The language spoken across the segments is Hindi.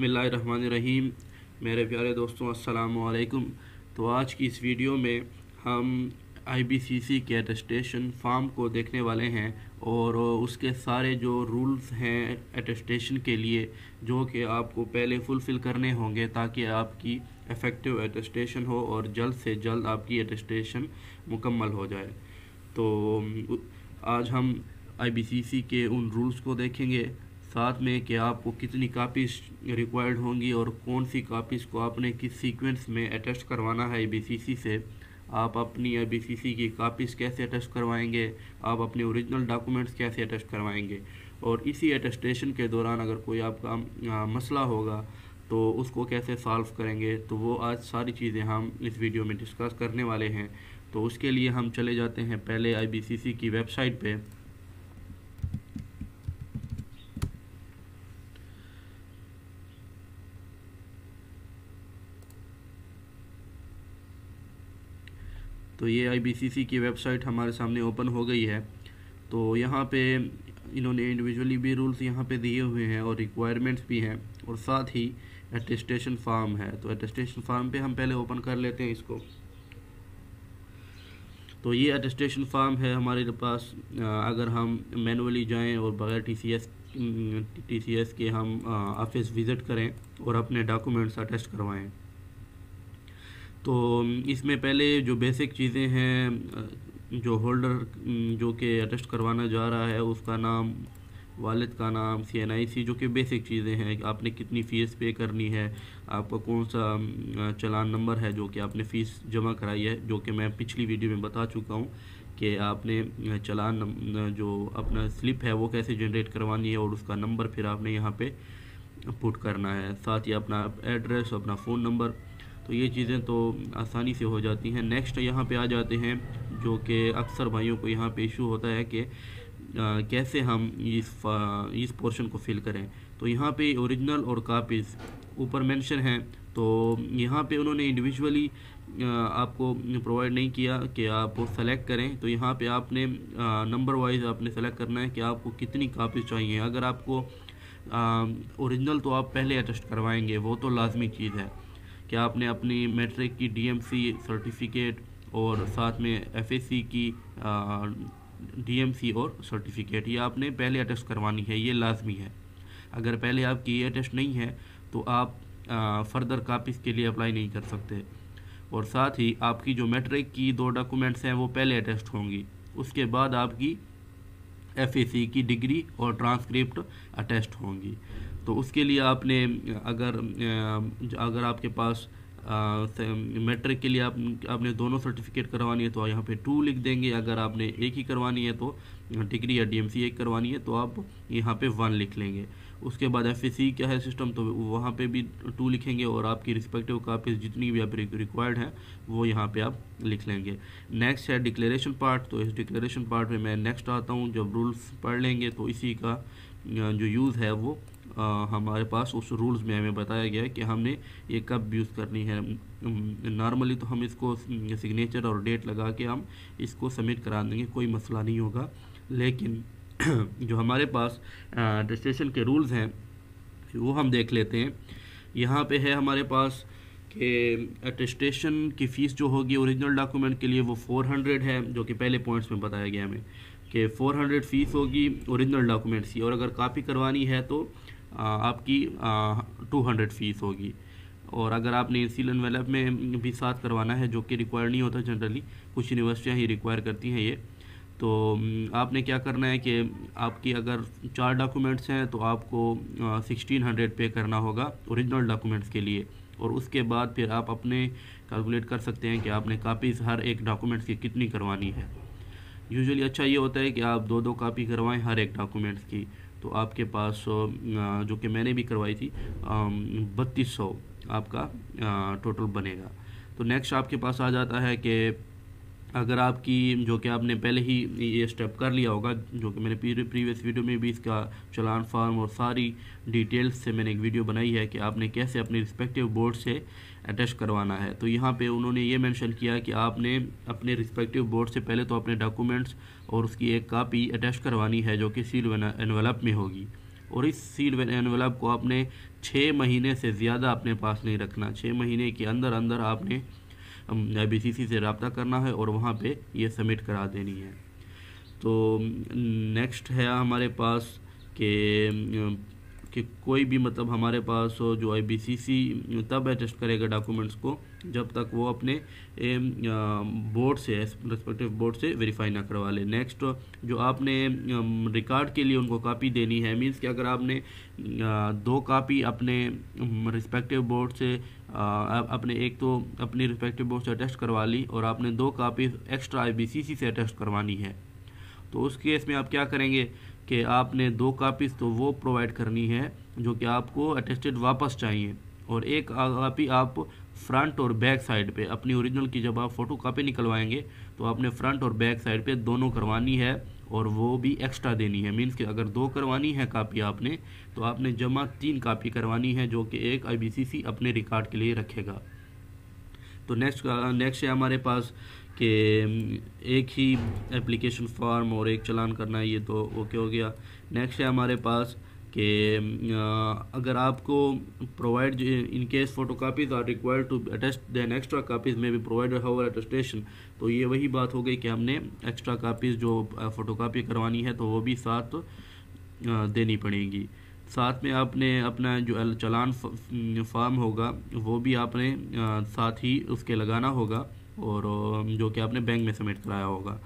बिसमीम मेरे प्यारे दोस्तों अस्सलाम तो आज की इस वीडियो में हम आईबीसीसी के अटेस्टेशन फार्म को देखने वाले हैं और उसके सारे जो रूल्स हैं अटेस्टेशन के लिए जो कि आपको पहले फुलफ़िल करने होंगे ताकि आपकी इफ़ेक्टिव अटेस्टेशन हो और जल्द से जल्द आपकी अटेस्टेशन मुकम्मल हो जाए तो आज हम सी के उन रूल्स को देखेंगे साथ में कि आपको कितनी कापीज रिक्वायर्ड होंगी और कौन सी कापीज को आपने किस सीक्वेंस में अटैच करवाना है सी से आप अपनी ए की कापीज कैसे अटैच करवाएंगे आप अपने ओरिजिनल डॉक्यूमेंट्स कैसे अटैच करवाएंगे और इसी अटेस्टेशन के दौरान अगर कोई आपका मसला होगा तो उसको कैसे सॉल्व करेंगे तो वो आज सारी चीज़ें हम इस वीडियो में डिस्कस करने वाले हैं तो उसके लिए हम चले जाते हैं पहले सी की वेबसाइट पर तो ये आई की वेबसाइट हमारे सामने ओपन हो गई है तो यहाँ पे इन्होंने इंडिविजुअली भी रूल्स यहाँ पे दिए हुए हैं और रिक्वायरमेंट्स भी हैं और साथ ही एटेस्टेशन फार्म है तो एटेस्टेशन फार्म पे हम पहले ओपन कर लेते हैं इसको तो ये एटेस्टेशन फार्म है हमारे पास अगर हम मैनुअली जाएं और बगैर टीसीएस टीसीएस के हम ऑफिस विज़िट करें और अपने डॉक्यूमेंट्स अटेस्ट करवाएँ तो इसमें पहले जो बेसिक चीज़ें हैं जो होल्डर जो कि अटेस्ट करवाना जा रहा है उसका नाम वालद का नाम सी एन आई सी जो कि बेसिक चीज़ें हैं आपने कितनी फ़ीस पे करनी है आपका कौन सा चलान नंबर है जो कि आपने फ़ीस जमा कराई है जो कि मैं पिछली वीडियो में बता चुका हूँ कि आपने चलान जो अपना स्लिप है वो कैसे जनरेट करवानी है और उसका नंबर फिर आपने यहाँ पे पुट करना है साथ ही अपना एड्रेस अपना फ़ोन नंबर तो ये चीज़ें तो आसानी से हो जाती हैं नेक्स्ट यहाँ पे आ जाते हैं जो कि अक्सर भाइयों को यहाँ पे इशू होता है कि आ, कैसे हम इस इस पोर्शन को फिल करें तो यहाँ पे ओरिजिनल और कापीज़ ऊपर मेंशन है तो यहाँ पे उन्होंने इंडिविजुअली आपको प्रोवाइड नहीं किया कि आप सेलेक्ट करें तो यहाँ पे आपने नंबर वाइज आपने सेलेक्ट करना है कि आपको कितनी कापीज़ चाहिए अगर आपको ओरिजिनल तो आप पहले अटेस्ट करवाएंगे वो तो लाजमी चीज़ है क्या आपने अपनी मेट्रिक की डीएमसी सर्टिफिकेट और साथ में एफएससी की डीएमसी और सर्टिफिकेट ये आपने पहले अटेस्ट करवानी है ये लाजमी है अगर पहले आपकी ये अटेस्ट नहीं है तो आप आ, फर्दर कापीज़ के लिए अप्लाई नहीं कर सकते और साथ ही आपकी जो मेट्रिक की दो डॉक्यूमेंट्स हैं वो पहले अटेस्ट होंगी उसके बाद आपकी एफ की डिग्री और ट्रांसक्रिप्ट अटेस्ट होंगी तो उसके लिए आपने अगर अगर आपके पास मैट्रिक के लिए आप आपने दोनों सर्टिफिकेट करवानी है तो यहाँ पे टू लिख देंगे अगर आपने एक ही करवानी है तो डिग्री या डीएमसी एक करवानी है तो आप यहाँ पे वन लिख लेंगे उसके बाद एफ क्या है सिस्टम तो वहाँ पे भी टू लिखेंगे और आपकी रिस्पेक्टिव कापीज जितनी भी आप रिक्वायर्ड हैं वो यहाँ पे आप लिख लेंगे नेक्स्ट है डिक्लेरेशन पार्ट तो इस डिक्लेरेशन पार्ट में मैं नेक्स्ट आता हूँ जब रूल्स पढ़ लेंगे तो इसी का जो यूज़ है वो हमारे पास उस रूल्स में हमें बताया गया है कि हमने ये कब यूज़ करनी है नॉर्मली तो हम इसको सिग्नेचर और डेट लगा के हम इसको सबमिट करा देंगे कोई मसला नहीं होगा लेकिन जो हमारे पास रजिस्ट्रेशन के रूल्स हैं वो हम देख लेते हैं यहाँ पे है हमारे पास कि अटेस्टेशन की फ़ीस जो होगी ओरिजिनल डॉक्यूमेंट के लिए वो 400 है जो कि पहले पॉइंट्स में बताया गया हमें कि 400 फ़ीस होगी ओरिजिनल डॉक्यूमेंट्स की और अगर कापी करवानी है तो आपकी टू हंड्रेड फ़ीस होगी और अगर आपने ए सी एनवेलप में भी साथ करवाना है जो कि रिक्वायर नहीं होता जनरली कुछ यूनिवर्सिटियाँ ही रिक्वायर करती हैं ये तो आपने क्या करना है कि आपकी अगर चार डॉक्यूमेंट्स हैं तो आपको सिक्सटीन हंड्रेड पे करना होगा ओरिजिनल डॉक्यूमेंट्स के लिए और उसके बाद फिर आप अपने कैलकुलेट कर सकते हैं कि आपने कापीज़ हर एक डॉक्यूमेंट्स की कितनी करवानी है यूजुअली अच्छा ये होता है कि आप दो दो कापी करवाएं हर एक डॉक्यूमेंट्स की तो आपके पास जो कि मैंने भी करवाई थी बत्तीस सौ आपका टोटल बनेगा तो नेक्स्ट आपके पास आ जाता है कि अगर आपकी जो कि आपने पहले ही ये स्टेप कर लिया होगा जो कि मैंने प्रीवियस वीडियो में भी इसका चलान फार्म और सारी डिटेल्स से मैंने एक वीडियो बनाई है कि आपने कैसे अपने रिस्पेक्टिव बोर्ड से अटैच करवाना है तो यहाँ पे उन्होंने ये मेंशन किया कि आपने अपने रिस्पेक्टिव बोर्ड से पहले तो अपने डॉक्यूमेंट्स और उसकी एक कापी अटैच करवानी है जो कि सील एनवलप में होगी और इस सील एनवलप को आपने छः महीने से ज़्यादा अपने पास नहीं रखना छः महीने के अंदर अंदर आपने आई से रबता करना है और वहाँ पर यह सबमिट करा देनी है तो नेक्स्ट है हमारे पास के कि कोई भी मतलब हमारे पास हो जो है सी तब एडजस्ट करेगा डॉक्यूमेंट्स को जब तक वो अपने बोर्ड से रेस्पेक्टिव बोर्ड से वेरीफाई ना करवा ले नेक्स्ट जो आपने रिकॉर्ड के लिए उनको कापी देनी है मींस कि अगर आपने दो कापी अपने रिस्पेक्टिव बोर्ड से अपने एक तो अपने रिस्पेक्टिव बोर्ड से अटेस्ट करवा ली और आपने दो कापी एक्स्ट्रा आई से अटेस्ट करवानी है तो उस केस में आप क्या करेंगे कि आपने दो कापीज़ तो वो प्रोवाइड करनी है जो कि आपको अटेस्टेड वापस चाहिए और एक कापी आप फ्रंट और बैक साइड पे अपनी ओरिजिनल की जब आप फ़ोटो कापी निकलवाएंगे तो आपने फ्रंट और बैक साइड पे दोनों करवानी है और वो भी एक्स्ट्रा देनी है मीन्स कि अगर दो करवानी है कापी आपने तो आपने जमा तीन कापी करवानी है जो कि एक आई अपने रिकॉर्ड के लिए रखेगा तो नेक्स्ट नेक्स्ट uh, है हमारे पास कि एक ही एप्लीकेशन फॉर्म और एक चलान करना है ये तो ओके हो गया नेक्स्ट है हमारे पास कि अगर आपको provide in case photo copies are required to attest than extra copies में भी प्रोवाइड हावर अटेस्टेशन तो ये वही बात हो गई कि हमने एक्स्ट्रा कापीज़ जो फ़ोटो कापी करवानी है तो वो भी साथ देनी पड़ेगी साथ में आपने अपना जो चलान फॉर्म होगा वो भी आपने साथ ही उसके लगाना होगा और जो कि आपने बैंक में सबमिट कराया होगा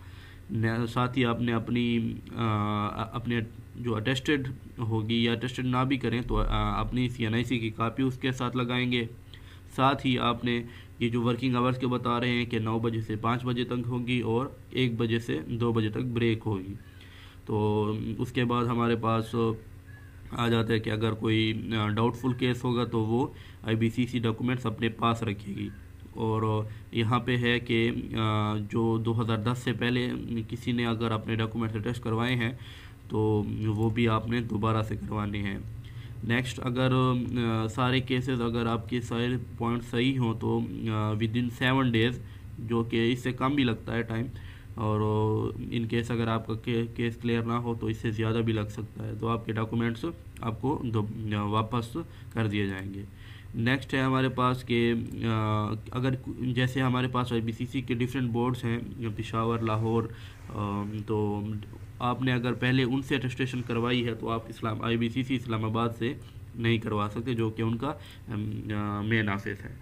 साथ ही आपने अपनी आ, अपने जो अटेस्टेड होगी या अटेस्टेड ना भी करें तो आ, अपनी सी की कापी उसके साथ लगाएंगे साथ ही आपने ये जो वर्किंग आवर्स के बता रहे हैं कि नौ बजे से पाँच बजे तक होगी और एक बजे से दो बजे तक ब्रेक होगी तो उसके बाद हमारे पास आ जाता है कि अगर कोई डाउटफुल केस होगा तो वो आईबीसीसी डॉक्यूमेंट्स अपने पास रखेगी और यहाँ पे है कि जो 2010 से पहले किसी ने अगर अपने डॉक्यूमेंट्स अटैच करवाए हैं तो वो भी आपने दोबारा से करवाने हैं नेक्स्ट अगर सारे केसेस अगर आपके सारे पॉइंट सही हों तो विद इन सेवन डेज़ जो कि इससे कम भी लगता है टाइम और इन केस अगर आपका के, केस क्लियर ना हो तो इससे ज़्यादा भी लग सकता है तो आपके डॉक्यूमेंट्स आपको वापस कर दिए जाएंगे नेक्स्ट है हमारे पास के अगर जैसे हमारे पास आई के डिफरेंट बोर्ड्स हैं पिशावर लाहौर तो आपने अगर पहले उनसे रजिस्ट्रेशन करवाई है तो आप इस्लाम सी इस्लामाबाद से नहीं करवा सकते जो कि उनका मेन ऑफिस है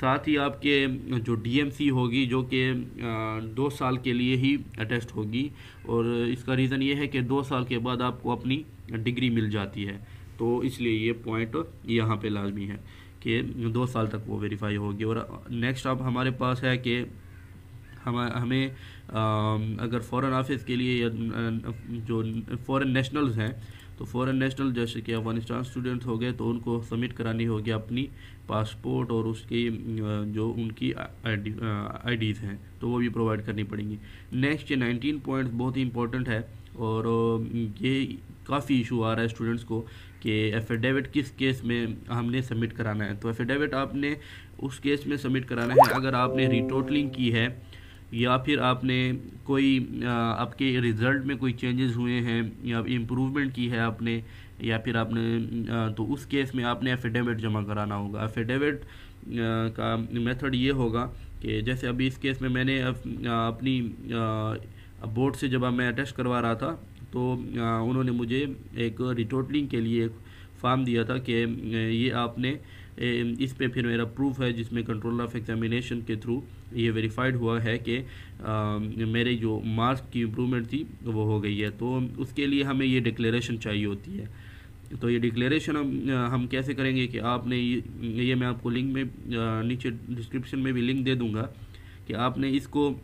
साथ ही आपके जो डीएमसी होगी जो कि दो साल के लिए ही अटेस्ट होगी और इसका रीज़न ये है कि दो साल के बाद आपको अपनी डिग्री मिल जाती है तो इसलिए ये पॉइंट यहाँ पे लाजमी है कि दो साल तक वो वेरीफाई होगी और नेक्स्ट अब हमारे पास है कि हम हमें आ, अगर फॉरेन ऑफिस के लिए या जो फॉरेन नेशनल्स हैं तो फॉरेन नेशनल जैसे कि अफगानिस्तान स्टूडेंट हो गए तो उनको सबमिट करानी होगी अपनी पासपोर्ट और उसकी जो उनकी आईडीज़ हैं तो वो भी प्रोवाइड करनी पड़ेंगी नेक्स्ट ये नाइनटीन पॉइंट बहुत ही इंपॉर्टेंट है और ये काफ़ी इशू आ रहा है स्टूडेंट्स को कि एफिडेविट किस केस में हमने सबमिट कराना है तो एफिडेविट आपने उस केस में सबमिट कराना है अगर आपने रिटोटलिंग की है या फिर आपने कोई आपके रिज़ल्ट में कोई चेंजेस हुए हैं या इम्प्रूवमेंट की है आपने या फिर आपने तो उस केस में आपने एफिडेविट जमा कराना होगा एफिडेविट का मेथड ये होगा कि जैसे अभी इस केस में मैंने अपनी बोर्ड से जब मैं अटैच करवा रहा था तो उन्होंने मुझे एक रिटोटलिंग के लिए एक फार्म दिया था कि ये आपने इस पे फिर मेरा प्रूफ है जिसमें कंट्रोल ऑफ एग्जामिनेशन के थ्रू ये वेरीफाइड हुआ है कि मेरे जो मार्क्स की इम्प्रूवमेंट थी वो हो गई है तो उसके लिए हमें ये डिक्लेरेशन चाहिए होती है तो ये डिक्लेरेशन हम हम कैसे करेंगे कि आपने ये, ये मैं आपको लिंक में नीचे डिस्क्रिप्शन में भी लिंक दे दूँगा कि आपने इसको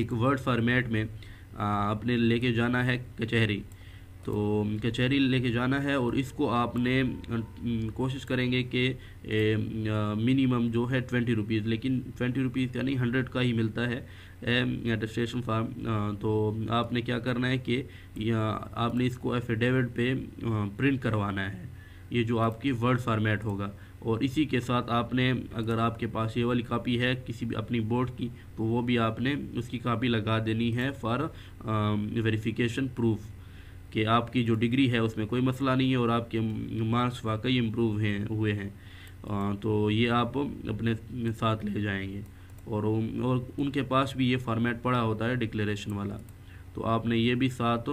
एक वर्ड फॉर्मेट में आपने लेके जाना है कचहरी तो कचहरी लेके जाना है और इसको आपने कोशिश करेंगे कि मिनिमम जो है ट्वेंटी रुपीज़ लेकिन ट्वेंटी रुपीज़ का नहीं हंड्रेड का ही मिलता है अटेस्टेशन फार्म तो आपने क्या करना है कि आपने इसको एफिडेविट पे प्रिंट करवाना है ये जो आपकी वर्ड फार्मेट होगा और इसी के साथ आपने अगर आपके पास ये वाली कापी है किसी भी अपनी बोर्ड की तो वो भी आपने उसकी कापी लगा देनी है फॉर वेरीफिकेशन प्रूफ कि आपकी जो डिग्री है उसमें कोई मसला नहीं है और आपके मार्क्स वाकई इम्प्रूव हैं हुए हैं तो ये आप अपने साथ ले जाएंगे और और उनके पास भी ये फॉर्मेट पड़ा होता है डिक्लेरेशन वाला तो आपने ये भी साथ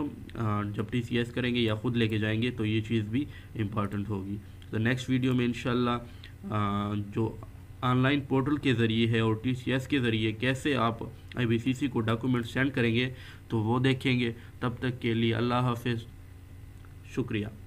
जब टी सी एस करेंगे या ख़ुद लेके जाएंगे तो ये चीज़ भी इम्पॉर्टेंट होगी तो नेक्स्ट वीडियो में इन जो ऑनलाइन पोर्टल के ज़रिए है और टी के ज़रिए कैसे आप आई को डॉक्यूमेंट सेंड करेंगे तो वो देखेंगे तब तक के लिए अल्लाह हाफ शुक्रिया